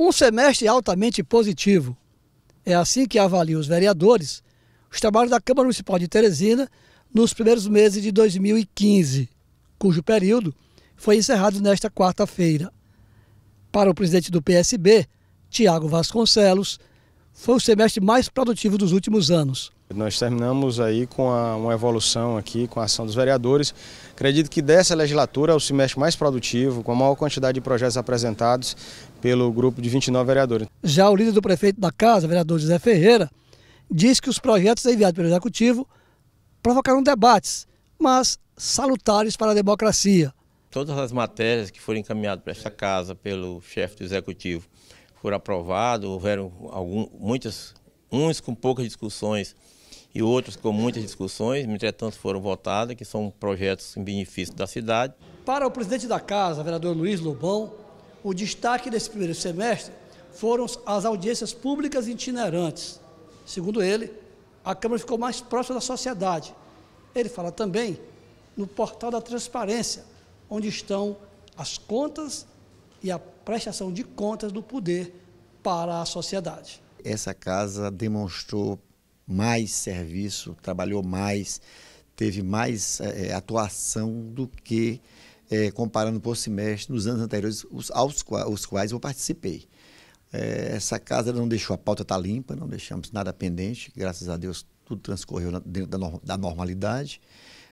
Um semestre altamente positivo. É assim que avaliam os vereadores os trabalhos da Câmara Municipal de Teresina nos primeiros meses de 2015, cujo período foi encerrado nesta quarta-feira. Para o presidente do PSB, Tiago Vasconcelos, foi o semestre mais produtivo dos últimos anos. Nós terminamos aí com a, uma evolução aqui, com a ação dos vereadores. Acredito que dessa legislatura é o semestre mais produtivo, com a maior quantidade de projetos apresentados pelo grupo de 29 vereadores. Já o líder do prefeito da casa, vereador José Ferreira, diz que os projetos enviados pelo Executivo provocaram debates, mas salutares para a democracia. Todas as matérias que foram encaminhadas para esta casa pelo chefe do Executivo foram aprovados, houveram algum, muitas, uns com poucas discussões e outros com muitas discussões, entretanto foram votados que são projetos em benefício da cidade. Para o presidente da Casa, vereador Luiz Lobão, o destaque desse primeiro semestre foram as audiências públicas itinerantes. Segundo ele, a Câmara ficou mais próxima da sociedade. Ele fala também no portal da transparência, onde estão as contas e a prestação de contas do poder para a sociedade. Essa casa demonstrou mais serviço, trabalhou mais, teve mais é, atuação do que é, comparando por semestre nos anos anteriores, os, aos os quais eu participei. É, essa casa não deixou a pauta estar tá limpa, não deixamos nada pendente, graças a Deus tudo transcorreu dentro da, da normalidade.